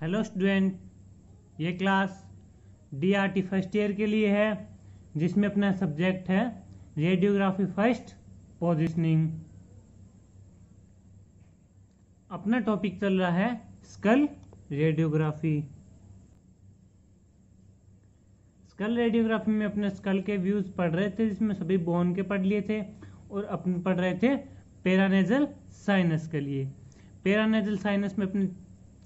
Hello student ये class D R T first year के लिए है जिसमें अपना सब्जेक्ट है रेडियोग्राफी फर्स्ट पोजिशनिंग अपना टॉपिक चल रहा है स्कल रेडियोग्राफी स्कल रेडियोग्राफी में अपने स्कल के व्यूज पढ़ रहे थे जिसमें सभी बोन के पढ़ लिए थे और अपने पढ़ रहे थे पेरानेजल साइनस के लिए पेरानेजल साइनस में अपने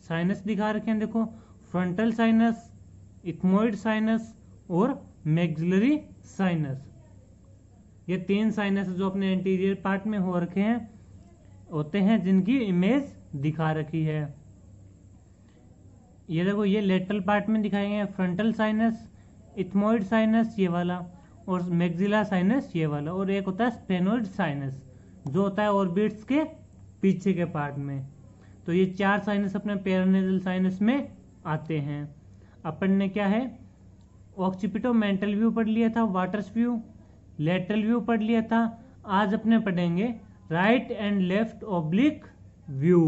साइनस दिखा रखे हैं देखो फ्रंटल साइनस इथमोइड साइनस और मैग्जलरी साइनस ये तीन साइनस जो अपने इंटीरियर पार्ट में हो रखे हैं होते हैं जिनकी इमेज दिखा रखी है ये देखो ये लेटरल पार्ट में दिखाए गए फ्रंटल साइनस इथमोइड साइनस ये वाला और मैग्जिला साइनस ये वाला और एक होता है स्पेनोइड साइनस जो होता है ऑर्बिट्स के पीछे के पार्ट में तो ये चार साइनस अपने पेरानेजल साइनस में आते हैं अपन ने क्या है ऑक्सीपिटो मेंटल व्यू पढ़ लिया था वाटर्स व्यू लेटरल व्यू पढ़ लिया था आज अपने पढ़ेंगे right and left oblique view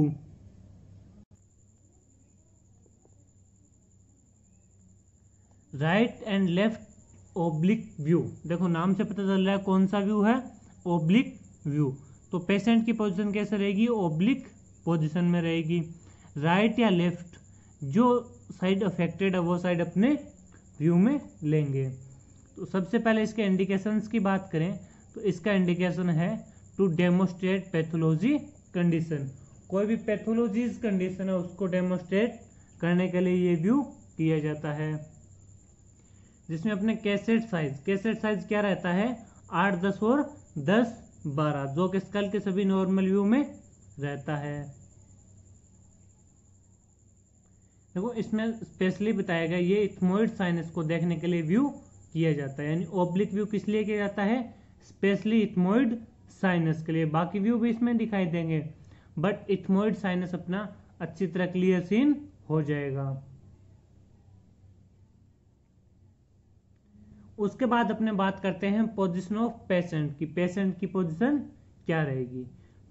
right and left oblique view देखो नाम से पता चल रहा है कौन सा व्यू है ओब्लिक व्यू तो पेशेंट की पोजीशन कैसे रहेगी ओब्लिक पोजिशन में रहेगी राइट या लेफ्ट जो साइड अफेक्टेड है वो साइड अपने व्यू में लेंगे तो सबसे पहले इसके इंडिकेशंस की बात करें तो इसका इंडिकेशन है टू डेमोस्ट्रेट पैथोलॉजी कंडीशन कोई भी पैथोलॉजीज कंडीशन है उसको डेमोस्ट्रेट करने के लिए ये व्यू किया जाता है जिसमें अपने कैसेट साइज कैसेट साइज क्या रहता है आठ दस और दस बारह जो कि स्कल के सभी नॉर्मल व्यू में रहता है देखो इसमें स्पेशली बताया गया ये इथमोइड साइनस को देखने के लिए व्यू किया जाता है यानी ओब्लिक व्यू किस लिए किया जाता है स्पेशली इथमोइड साइनस के लिए बाकी व्यू भी इसमें दिखाई देंगे बट इथमोइड साइनस अपना अच्छी तरह क्लियर सीन हो जाएगा उसके बाद अपने बात करते हैं पोजिशन ऑफ पेशेंट की पेशेंट की पोजिशन क्या रहेगी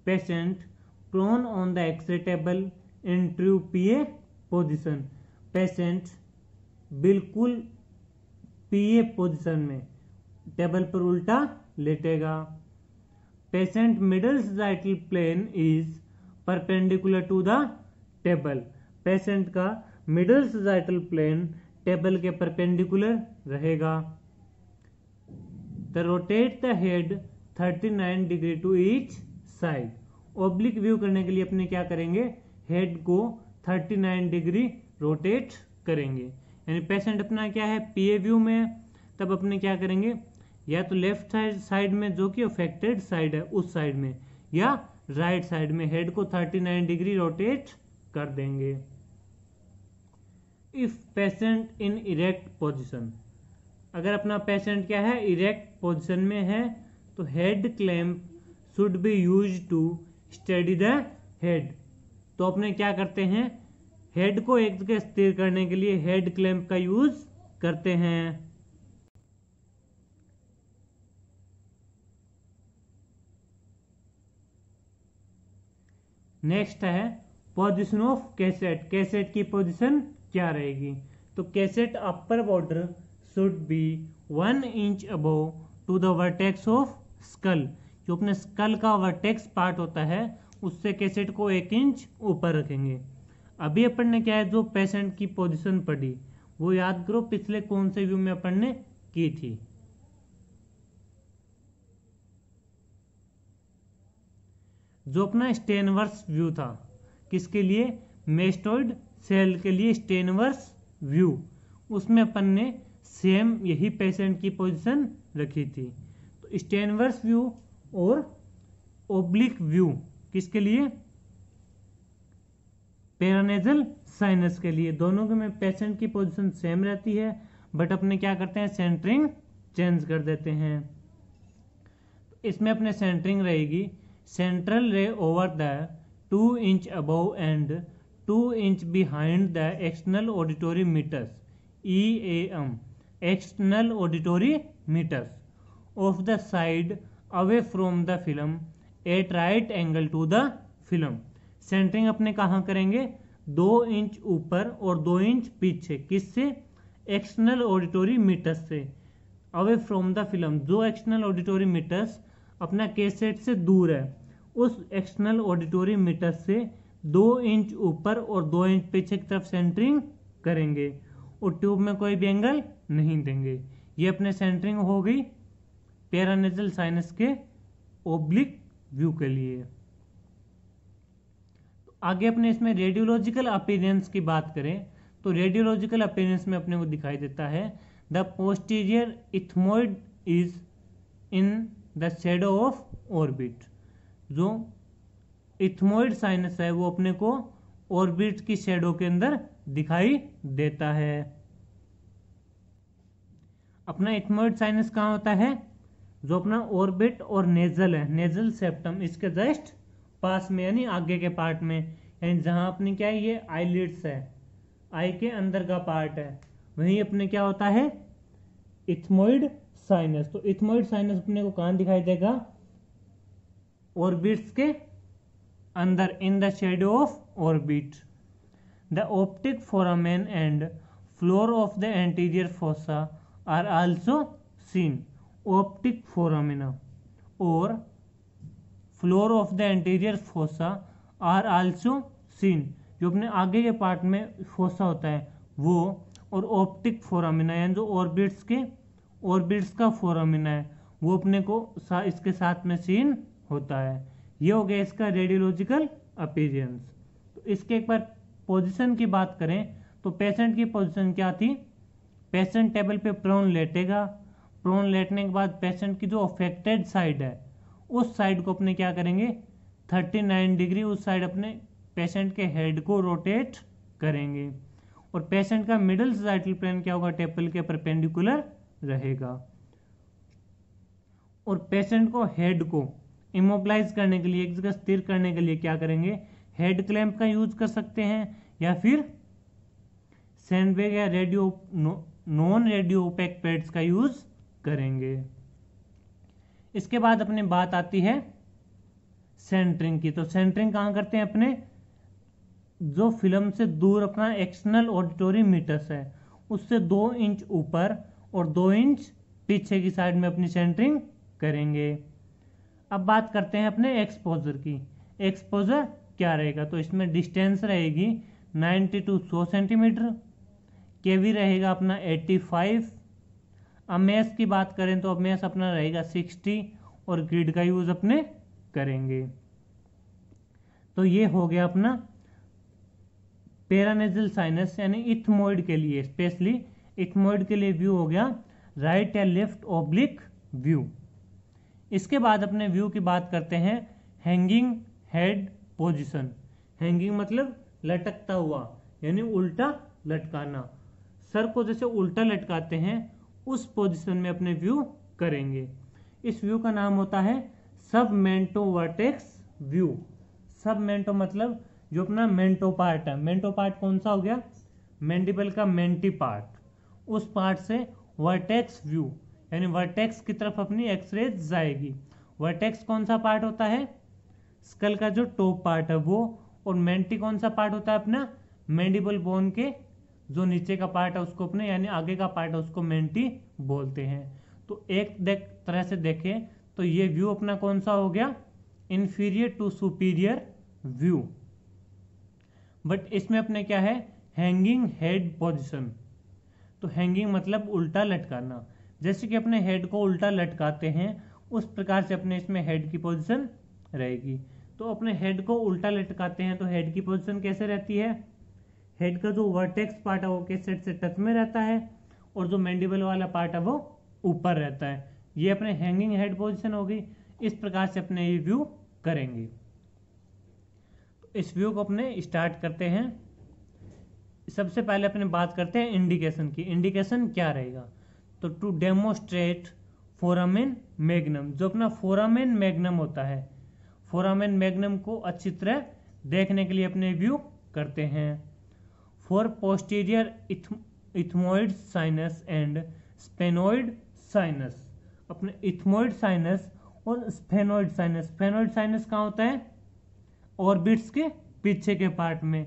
patient prone on the x-ray table patient बिल्कुल पीए पोजिशन में टेबल पर उल्टा लेटेगा patient middle साइटल plane is perpendicular to the table patient का मिडल साइटल प्लेन टेबल के परपेंडिकुलर रहेगा the rotate the head nine degree to each side oblique view करने के लिए अपने क्या करेंगे हेड को 39 डिग्री रोटेट करेंगे यानी पेशेंट अपना क्या है पीए व्यू में तब अपने क्या करेंगे या तो लेफ्ट साइड साइड में जो कि अफेक्टेड साइड है उस साइड में या राइट right साइड में हेड को 39 डिग्री रोटेट कर देंगे if patient in erect position अगर अपना पेशेंट क्या है इरेक्ट पोजिशन में है तो head clamp should be use to study the head तो अपने क्या करते हैं हेड को एक जगह स्थिर करने के लिए हेड क्लैम्प का यूज करते हैं नेक्स्ट है पोजिशन ऑफ कैसेट कैसेट की पोजिशन क्या रहेगी तो cassette upper border should be one inch above to the vertex of skull जो अपने स्कल का वर्टेक्स पार्ट होता है उससे कैसेट को एक इंच ऊपर रखेंगे अभी अपन ने क्या है जो पेशेंट की पोजीशन पड़ी वो याद करो पिछले कौन से व्यू में अपन ने की थी जो अपना स्टेनवर्स व्यू था किसके लिए मेस्टोइड सेल के लिए स्टेनवर्स व्यू उसमें अपन ने सेम यही पेशेंट की पोजीशन रखी थी तो स्टेनवर्स व्यू और ओब्लिक व्यू किसके लिए पेरानेजल साइनस के लिए दोनों के में पेशेंट की पोजीशन सेम रहती है बट अपने क्या करते हैं सेंटरिंग चेंज कर देते हैं तो इसमें अपने सेंटरिंग रहेगी central ray over the two inch above and two inch behind the external auditory meatus E M external auditory meatus of the side away from the film at right angle to the film centering अपने कहाँ करेंगे दो inch ऊपर और दो inch पीछे किससे external auditory meatus से अवे फ्रॉम द फिल्म जो एक्सटर्नल ऑडिटोरी मीटर्स अपना केसेट से दूर है उस एक्सटर्नल ऑडिटोरी मीटर्स से दो इंच ऊपर और दो इंच पीछे की तरफ सेंटरिंग करेंगे और ट्यूब में कोई भी एंगल नहीं देंगे ये अपने सेंटरिंग हो गई पेरानेजल साइनस के ओब्लिक व्यू के लिए तो आगे अपने इसमें रेडियोलॉजिकल अपीरेंस की बात करें तो रेडियोलॉजिकल अपीरेंस में अपने को दिखाई देता है the posterior ethmoid is in the shadow of orbit जो इथमोइड साइनस है वो अपने को ऑर्बिट की शेडो के अंदर दिखाई देता है अपना इथमोइड साइनस कहाँ होता है जो अपना ऑर्बिट और नेजल है नेजल सेप्टम इसके जस्ट पास में यानी आगे के पार्ट में यानी जहाँ अपने क्या है ये आईलिड्स है आई के अंदर का पार्ट है वहीं अपने क्या होता है इथमोइड साइनस तो इथमोइड साइनस अपने को कहाँ दिखाई देगा ऑर्बिट्स के अंदर in the shadow of orbit the optic foramen and floor of the anterior fossa are also seen optic foramina और floor of the anterior fossa are also seen जो अपने आगे के पार्ट में फोसा होता है वो और ऑप्टिक फोरामिना यानी जो ऑर्बिट्स के ऑर्बिट्स का फोरामिना है वो अपने को सा, इसके साथ में सीन होता है ये हो गया इसका रेडियोलॉजिकल अपीरियंस तो इसके एक बार पोजीशन की बात करें तो पेशेंट की पोजीशन क्या थी पेशेंट टेबल पे प्रोन लेटेगा प्रोन लेटने के बाद पेशेंट की जो अफेक्टेड साइड है उस साइड को अपने क्या करेंगे 39 डिग्री उस साइड अपने पेशेंट के हेड को रोटेट करेंगे और पेशेंट का मिडल सजाइटल प्लेन क्या होगा टेपल के परपेंडिकुलर रहेगा और पेशेंट को हेड को इमोबलाइज करने के लिए एक जगह स्थिर करने के लिए क्या करेंगे हेड क्लैंप का यूज कर सकते हैं या फिर सैंडबैग या रेडियो नॉन रेडियो पैड्स का यूज करेंगे इसके बाद अपने बात आती है सेंटरिंग की तो सेंटरिंग कहां करते हैं अपने जो फिल्म से दूर अपना एक्सटर्नल ऑडिटोरी मीटर्स है उससे दो इंच ऊपर और दो इंच पीछे की साइड में अपनी सेंटरिंग करेंगे अब बात करते हैं अपने एक्सपोजर की एक्सपोजर क्या रहेगा तो इसमें डिस्टेंस रहेगी 90 टू 100 सेंटीमीटर केवी रहेगा अपना 85 अब मैथ की बात करें तो अब मैथ अपना रहेगा सिक्सटी और ग्रिड का यूज अपने करेंगे तो ये हो गया अपना पेरानेजल साइनस यानी इथमोइड के लिए स्पेशली इथमोइड के लिए व्यू हो गया राइट या लेफ्ट ओब्लिक व्यू इसके बाद अपने व्यू की बात करते हैं हैंगिंग हेड पोजिशन हैंगिंग मतलब लटकता हुआ यानी उल्टा लटकाना सर को जैसे उल्टा लटकाते हैं उस पोजिशन में अपने व्यू करेंगे इस व्यू का नाम होता है सब मेंटो वर्टेक्स व्यू सब मेंटो मतलब जो अपना मेंटो पार्ट है मेंटो पार्ट कौन सा हो गया मेंडिबल का मेंटी पार्ट उस पार्ट से वर्टेक्स व्यू यानी वर्टेक्स की तरफ अपनी एक्सरे जाएगी वर्टेक्स कौन सा पार्ट होता है स्कल का जो टॉप पार्ट है वो और मेंटी कौन सा पार्ट होता है अपना मेंडिबल बोन के जो नीचे का पार्ट है उसको अपने यानी आगे का पार्ट है उसको मेंटी बोलते हैं तो एक देख तरह से देखें तो ये व्यू अपना कौन सा हो गया inferior to superior view but इसमें अपने क्या है हैंगिंग हेड पोजिशन तो हैंगिंग मतलब उल्टा लटकाना जैसे कि अपने हेड को उल्टा लटकाते हैं उस प्रकार से अपने इसमें हेड की पोजिशन रहेगी तो अपने हेड को उल्टा लटकाते हैं तो हेड की पोजिशन कैसे रहती है हेड का जो वर्टेक्स पार्ट है वो किस साइड से टच में रहता है और जो मैंडिबल वाला पार्ट है वो ऊपर रहता है ये अपने हैंगिंग हेड पोजिशन होगी इस प्रकार से अपने ये व्यू करेंगे तो इस व्यू को अपने स्टार्ट करते हैं सबसे पहले अपने बात करते हैं इंडिकेशन की इंडिकेशन क्या रहेगा तो टू डेमोस्ट्रेट फोरामेन मैग्नम जो अपना फोरामेन मैग्नम होता है फोरामेन मैग्नम को अच्छी तरह देखने के लिए अपने व्यू करते हैं for posterior ethmoid sinus and sphenoid sinus अपने इथमोइड साइनस और स्पेनोइड साइनस स्पेनोइड साइनस कहाँ होता है ऑर्बिट्स के पीछे के पार्ट में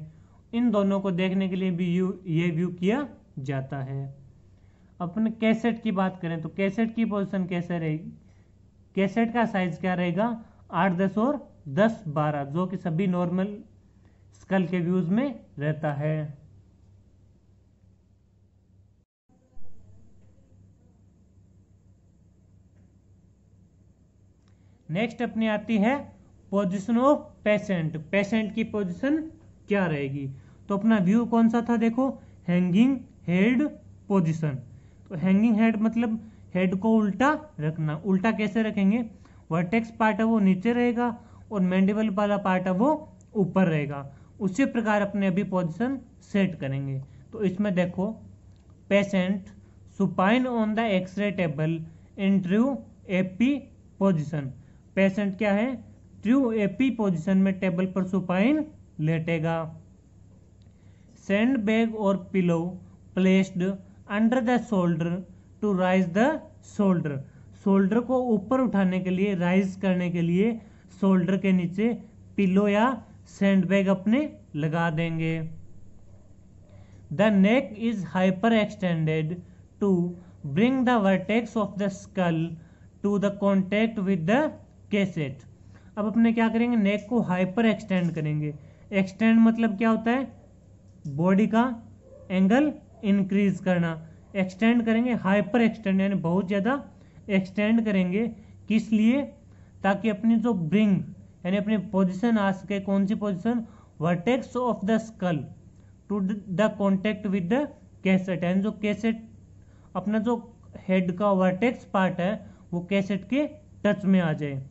इन दोनों को देखने के लिए भी यू ये व्यू किया जाता है अपने कैसेट की बात करें तो कैसेट की पोजीशन कैसे रहेगी कैसेट का साइज क्या रहेगा आठ दस और दस बारह जो कि सभी नॉर्मल स्कल के व्यूज में रहता है नेक्स्ट अपनी आती है पोजिशन ऑफ पेशेंट पेशेंट की पोजिशन क्या रहेगी तो अपना व्यू कौन सा था देखो हैंगिंग हेड पोजिशन तो हैंगिंग हेड मतलब हेड को उल्टा रखना उल्टा कैसे रखेंगे वर्टेक्स पार्ट है वो नीचे रहेगा और मैंडेबल वाला पार्ट है वो ऊपर रहेगा उसी प्रकार अपने अभी पोजिशन सेट करेंगे तो इसमें देखो patient supine on the x-ray table in true AP position patient क्या है ट्रू एपी पोजीशन में टेबल पर सुपाइन लेटेगा सैंड बैग और pillow placed under the shoulder to raise the shoulder shoulder को ऊपर उठाने के लिए राइज करने के लिए शोल्डर के नीचे पिलो या सैंड बैग अपने लगा देंगे the neck is hyperextended to bring the vertex of the skull to the contact with the cassette अब अपने क्या करेंगे नेक को हाइपर एक्सटेंड करेंगे एक्सटेंड मतलब क्या होता है बॉडी का एंगल इंक्रीज करना एक्सटेंड करेंगे हाइपर एक्सटेंड यानी बहुत ज़्यादा एक्सटेंड करेंगे किस लिए ताकि अपनी जो ब्रिंग यानी अपनी पोजिशन आ सके कौन सी position vertex of the skull to the contact with the cassette यानी जो कैसेट अपना जो हेड का वर्टेक्स पार्ट है वो कैसेट के टच में आ जाए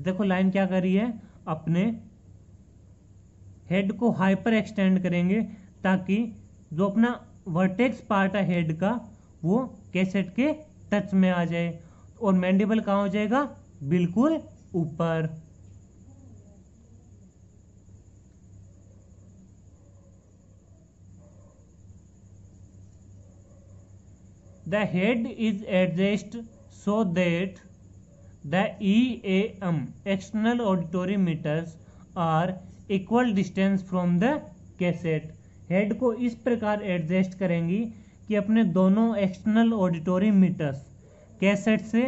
देखो लाइन क्या करी है अपने हेड को हाइपर एक्सटेंड करेंगे ताकि जो अपना वर्टेक्स पार्ट है हेड का वो कैसेट के टच में आ जाए और मैंडेबल कहाँ हो जाएगा बिल्कुल ऊपर the head is adjusted so that The EAM external auditory meters are equal distance from the cassette. Head को इस प्रकार एडजस्ट करेंगी कि अपने दोनों एक्सटर्नल ऑडिटोरी मीटर्स कैसेट से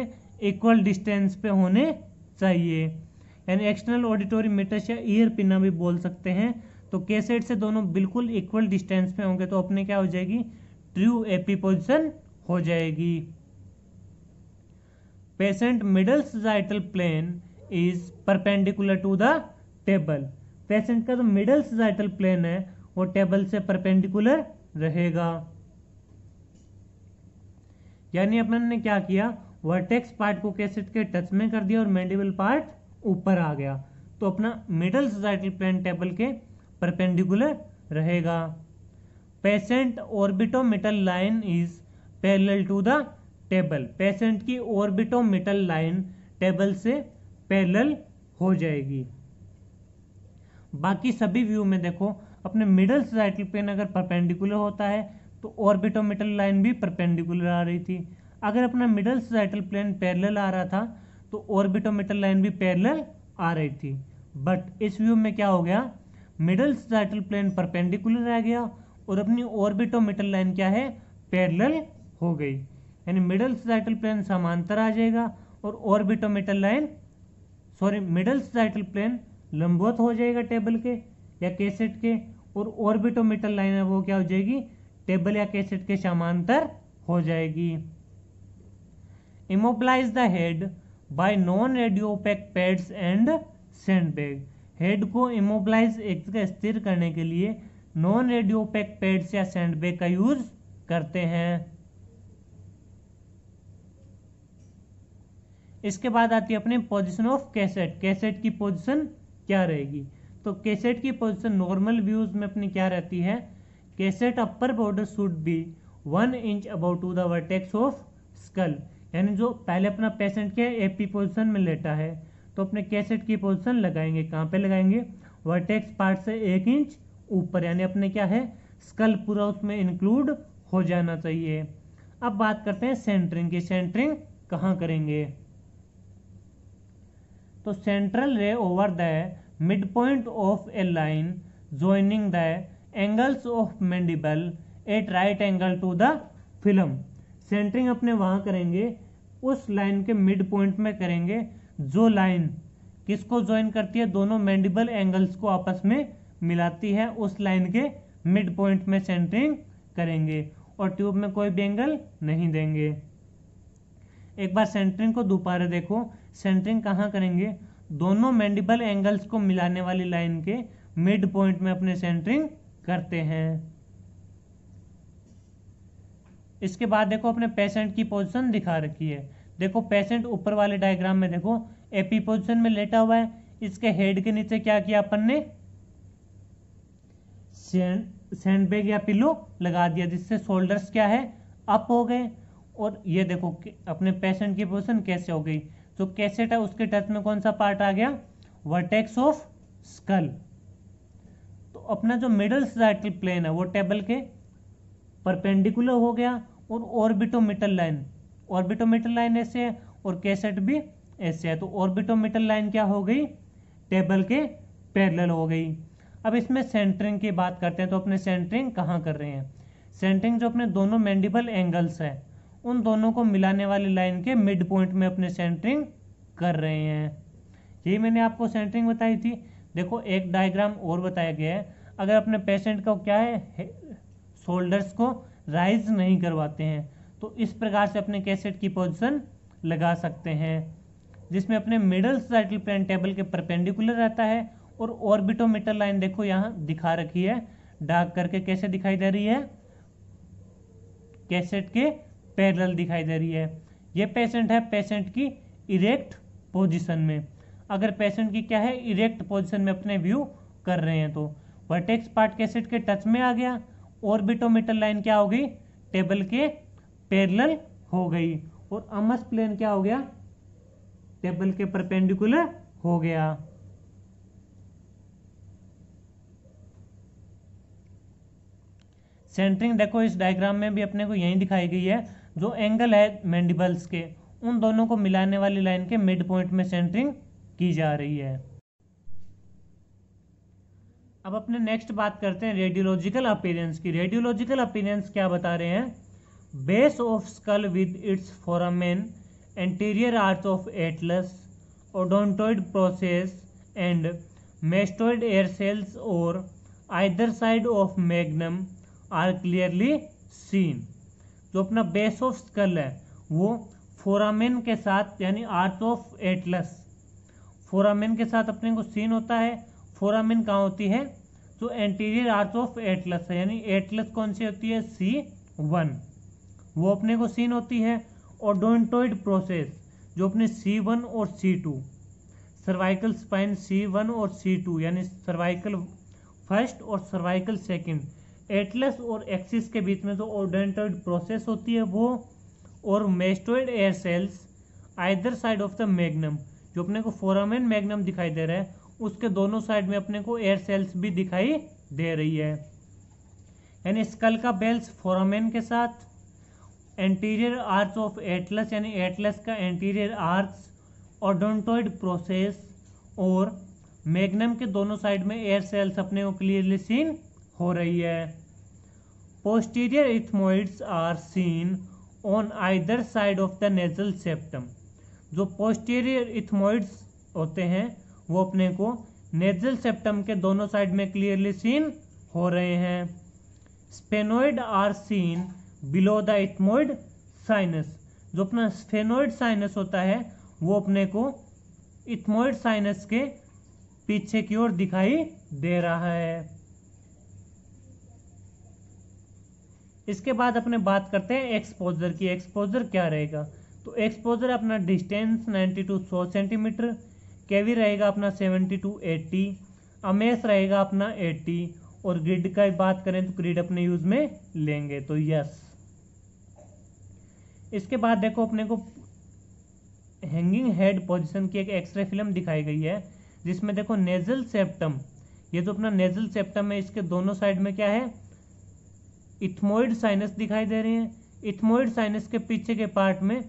इक्वल डिस्टेंस पे होने चाहिए यानी एक्सटर्नल ऑडिटोरी मीटर्स या ईयर पिना भी बोल सकते हैं तो कैसेट से दोनों बिल्कुल इक्वल डिस्टेंस पे होंगे तो अपने क्या हो जाएगी ट्रू एपी पोजिशन हो जाएगी patient middle sagittal plane is perpendicular to the table patient का जो मिडल सजाइटल प्लेन है वो टेबल से परपेंडिकुलर रहेगा यानी अपन ने क्या किया वर्टेक्स पार्ट को कैसेट के टच में कर दिया और मैंडिबल पार्ट ऊपर आ गया तो अपना मिडल सजाइटल प्लेन टेबल के परपेंडिकुलर रहेगा patient orbitomeatal line is parallel to the table patient की ऑर्बिटोमिटल लाइन टेबल से पैरेलल हो जाएगी बाकी सभी व्यू में देखो अपने मिडल सजाइटल पेन अगर परपेंडिकुलर होता है तो ऑर्बिटोमिटल लाइन भी परपेंडिकुलर आ रही थी अगर अपना मिडल साइटल प्लेन पैरेलल आ रहा था तो ऑर्बिटोमिटल लाइन भी पैरेलल आ रही थी बट इस व्यू में क्या हो गया मिडल साइटल प्लेन परपेंडिकुलर आ गया और अपनी ऑर्बिटोमिटल लाइन क्या है पैरेलल हो गई यानी मिडल साइटल प्लेन समांतर आ जाएगा और orbitomeatal line sorry middle साइटल plane लंबवत हो जाएगा टेबल के या कैसेट के और ऑर्बिटोमेटल लाइन है वो क्या हो जाएगी टेबल या कैसेट के समांतर हो जाएगी immobilize the head by non radiopaque pads and sand bag head को इमोबलाइज एक जगह स्थिर करने के लिए नॉन रेडियोपैक पैड्स या सेंड बैग का यूज करते हैं इसके बाद आती है अपने पोजिशन ऑफ कैसेट कैसेट की पोजिशन क्या रहेगी तो कैसेट की पोजिशन नॉर्मल व्यूज में अपनी क्या रहती है cassette upper border should be one inch about to the vertex of skull यानी जो पहले अपना पेशेंट के एपी पोजिशन में लेटा है तो अपने कैसेट की पोजिशन लगाएंगे कहाँ पे लगाएंगे वर्टेक्स पार्ट से एक इंच ऊपर यानी अपने क्या है स्कल पूरा उसमें इंक्लूड हो जाना चाहिए अब बात करते हैं सेंटरिंग की सेंटरिंग कहाँ करेंगे तो central ray over the mid point of a line joining the angles of mandible at right angle to the film centering अपने वहाँ करेंगे उस लाइन के मिड पॉइंट में करेंगे जो लाइन किसको ज्वाइन करती है दोनों मैंडिबल एंगल्स को आपस में मिलाती है उस लाइन के मिड पॉइंट में सेंटरिंग करेंगे और ट्यूब में कोई भी एंगल नहीं देंगे एक बार सेंटरिंग को दोबारा देखो सेंटरिंग कहाँ करेंगे दोनों मैंडिबल एंगल्स को मिलाने वाली लाइन के मिड पॉइंट में अपने सेंटरिंग करते हैं इसके बाद देखो अपने पेशेंट की पोजीशन दिखा रखी है देखो पेशेंट ऊपर वाले डायग्राम में देखो एपी पोजीशन में लेटा हुआ है इसके हेड के नीचे क्या किया अपन ने सैंड बैग या पिलो लगा दिया जिससे शोल्डर्स क्या है अप हो गए और ये देखो अपने पेशेंट की पोजीशन कैसे हो गई जो तो कैसेट है उसके टच में कौन सा पार्ट आ गया वर्टेक्स ऑफ स्कल तो अपना जो मिडल सजाइटल प्लेन है वो टेबल के परपेंडिकुलर हो गया और ऑर्बिटोमिटल लाइन ऑर्बिटोमिटल लाइन ऐसे है और कैसेट भी ऐसे है तो ऑर्बिटोमिटल लाइन क्या हो गई टेबल के पैरेलल हो गई अब इसमें सेंटरिंग की बात करते हैं तो अपने सेंटरिंग कहाँ कर रहे हैं सेंटरिंग जो अपने दोनों मैंडिबल एंगल्स है उन दोनों को मिलाने वाली लाइन के मिड पॉइंट में अपने सेंटरिंग कर रहे हैं यही मैंने आपको सेंटरिंग बताई थी देखो एक डायग्राम और बताया गया है अगर अपने पेशेंट को क्या है शोल्डर्स को राइज नहीं करवाते हैं तो इस प्रकार से अपने कैसेट की पोजिशन लगा सकते हैं जिसमें अपने मिडल साइटल प्लेन टेबल के परपेंडिकुलर रहता है और ऑर्बिटोमीटर लाइन देखो यहाँ दिखा रखी है डार्क करके कैसे दिखाई दे रही है कैसेट के पैरल दिखाई दे रही है ये पेशेंट है पेशेंट की इरेक्ट पोजीशन में अगर पेशेंट की क्या है इरेक्ट पोजीशन में अपने व्यू कर रहे हैं तो वर्टेक्स पार्ट कैसेट के टच में आ गया ऑर्बिटोमीटर लाइन क्या हो गई टेबल के पैरल हो गई और अमस प्लेन क्या हो गया टेबल के परपेंडिकुलर हो गया सेंटरिंग देखो इस डायग्राम में भी अपने को यही दिखाई गई है जो एंगल है मैंडिबल्स के उन दोनों को मिलाने वाली लाइन के मिड पॉइंट में सेंटरिंग की जा रही है अब अपने नेक्स्ट बात करते हैं रेडियोलॉजिकल अपीरेंस की रेडियोलॉजिकल अपीरेंस क्या बता रहे हैं base of skull with its foramen anterior arch of atlas odontoid process and mastoid air cells और either side of magnum are clearly seen जो अपना बेस ऑफ स्कल है वो फोरामेन के साथ यानी आर्ट ऑफ एटलस फोरामेन के साथ अपने को सीन होता है फोरामेन कहाँ होती है तो एंटीरियर आर्ट ऑफ एटलस है यानी एटलस कौन सी होती है सी वन वो अपने को सीन होती है और डोन्टोइड प्रोसेस जो अपने सी वन और C two cervical spine C one और सी टू यानी सर्वाइकल फर्स्ट और सर्वाइकल सेकेंड एटलस और एक्सिस के बीच में जो ओडेंटोइड प्रोसेस होती है वो और mastoid air cells either side of the magnum जो अपने को फोरामेन मैग्नम दिखाई दे रहा है उसके दोनों साइड में अपने को एयर सेल्स भी दिखाई दे रही है यानी स्कल का बेल्स फोरामेन के साथ एंटीरियर आर्च ऑफ एटलस यानी एटलस का एंटीरियर आर्च ओडोंटोइड प्रोसेस और मैग्नम के दोनों साइड में एयर सेल्स अपने को क्लियरली सीन हो रही है posterior ethmoids are seen on either side of the nasal septum जो पोस्टीरियर इथमोइड्स होते हैं वो अपने को नेजल सेप्टम के दोनों साइड में क्लियरली सीन हो रहे हैं sphenoid are seen below the ethmoid sinus जो अपना स्पेनोइड साइनस होता है वो अपने को इथमोइड साइनस के पीछे की ओर दिखाई दे रहा है इसके बाद अपने बात करते हैं एक्सपोजर की एक्सपोजर क्या रहेगा तो एक्सपोजर अपना डिस्टेंस 90 टू 100 सेंटीमीटर केवी रहेगा अपना 70 टू 80 अमेस रहेगा अपना 80 और ग्रिड का बात करें तो ग्रिड अपने यूज में लेंगे तो यस इसके बाद देखो अपने को हैंगिंग हेड पोजिशन की एक एक्सरे फिल्म दिखाई गई है जिसमें देखो नेजल सेप्टम ये जो अपना नेजल सेप्टम है इसके दोनों साइड में क्या है इथमोइड साइनस दिखाई दे रहे हैं इथमोइड साइनस के पीछे के पार्ट में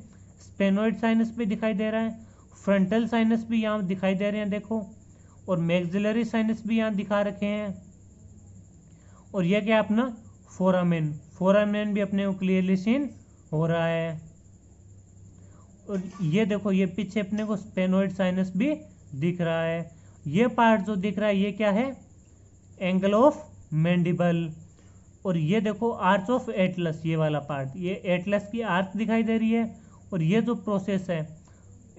स्पेनोइड साइनस भी दिखाई दे रहा है फ्रंटल साइनस भी यहाँ दिखाई दे रहे हैं देखो और मैग्जिलरी साइनस भी यहाँ दिखा रखे हैं और यह क्या अपना फोरामेन फोरामेन भी अपने को क्लियरली सीन हो रहा है और ये देखो ये पीछे अपने को स्पेनोइड साइनस भी दिख रहा है ये पार्ट जो दिख रहा है ये क्या है एंगल ऑफ मैंडिबल और ये देखो आर्च ऑफ एटलस ये वाला पार्ट ये एटलस की आर्च दिखाई दे रही है और ये जो प्रोसेस है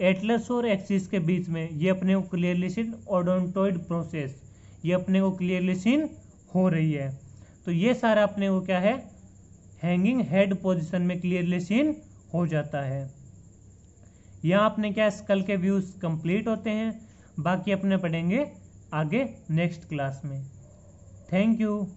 एटलस और एक्सिस के बीच में ये अपने को क्लियरली सीन ऑडोनटोइड प्रोसेस ये अपने को क्लियरली सीन हो रही है तो ये सारा अपने को क्या है हैंगिंग हेड पोजिशन में क्लियरली सीन हो जाता है यहाँ अपने क्या स्कल के व्यूज कंप्लीट होते हैं बाकी अपने पढ़ेंगे आगे नेक्स्ट क्लास में थैंक यू